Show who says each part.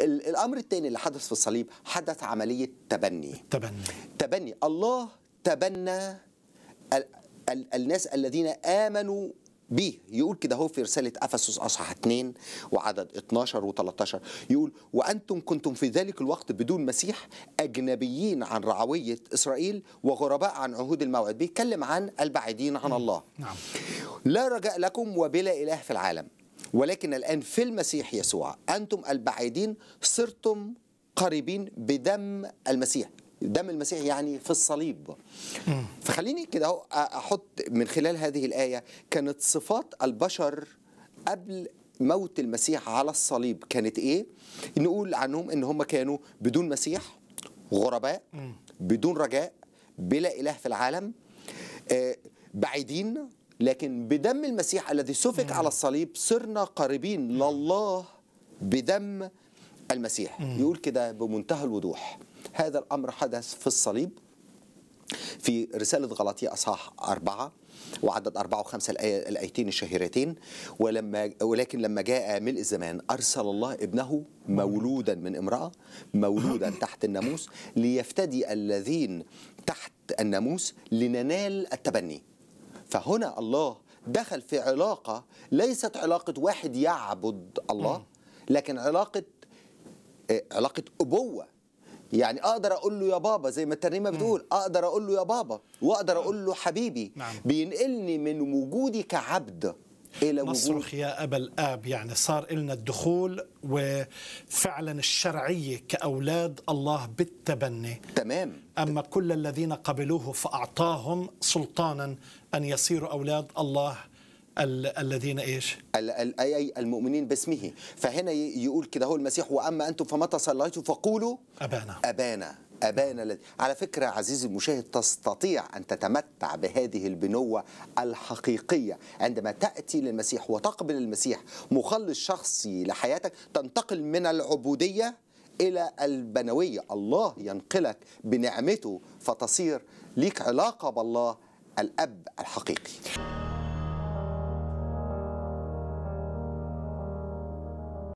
Speaker 1: الامر الثاني اللي حدث في الصليب حدث عمليه تبني تبني تبني الله تبنى ال ال الناس الذين امنوا به يقول كده هو في رسالة أفسس أصحاح 2 وعدد 12 و13 يقول وأنتم كنتم في ذلك الوقت بدون مسيح أجنبيين عن رعوية إسرائيل وغرباء عن عهود الموعد بيتكلم عن البعيدين عن الله نعم. لا رجاء لكم وبلا إله في العالم ولكن الآن في المسيح يسوع أنتم البعيدين صرتم قريبين بدم المسيح دم المسيح يعني في الصليب فخليني كده احط من خلال هذه الايه كانت صفات البشر قبل موت المسيح على الصليب كانت ايه نقول عنهم ان هم كانوا بدون مسيح غرباء بدون رجاء بلا اله في العالم آه، بعيدين لكن بدم المسيح الذي سفك على الصليب صرنا قريبين لله بدم المسيح يقول كده بمنتهى الوضوح هذا الأمر حدث في الصليب في رسالة غلطية أصحاح أربعة وعدد أربعة وخمسة الآيتين الشهيرتين ولما ولكن لما جاء ملء الزمان أرسل الله ابنه مولودا من امرأة مولودا تحت الناموس ليفتدي الذين تحت الناموس لننال التبني فهنا الله دخل في علاقة ليست علاقة واحد يعبد الله لكن علاقة آه، علاقة أبوة يعني اقدر اقول له يا بابا زي ما الترنيمه بتقول اقدر اقول له يا بابا واقدر نعم. اقول له حبيبي نعم. بينقلني من وجودي كعبد الى وجود نصرخ
Speaker 2: يا ابا الاب يعني صار لنا الدخول وفعلا الشرعيه كاولاد الله بالتبني تمام اما كل الذين قبلوه فاعطاهم سلطانا ان يصيروا اولاد الله الذين ايش؟
Speaker 1: اي المؤمنين باسمه، فهنا يقول كده هو المسيح واما انتم فمتى صليتوا فقولوا ابانا ابانا أبانا على فكرة عزيزي المشاهد تستطيع أن تتمتع بهذه البنوة الحقيقية عندما تأتي للمسيح وتقبل المسيح مخلص شخصي لحياتك تنتقل من العبودية إلى البنوية الله ينقلك بنعمته فتصير ليك علاقة بالله الأب الحقيقي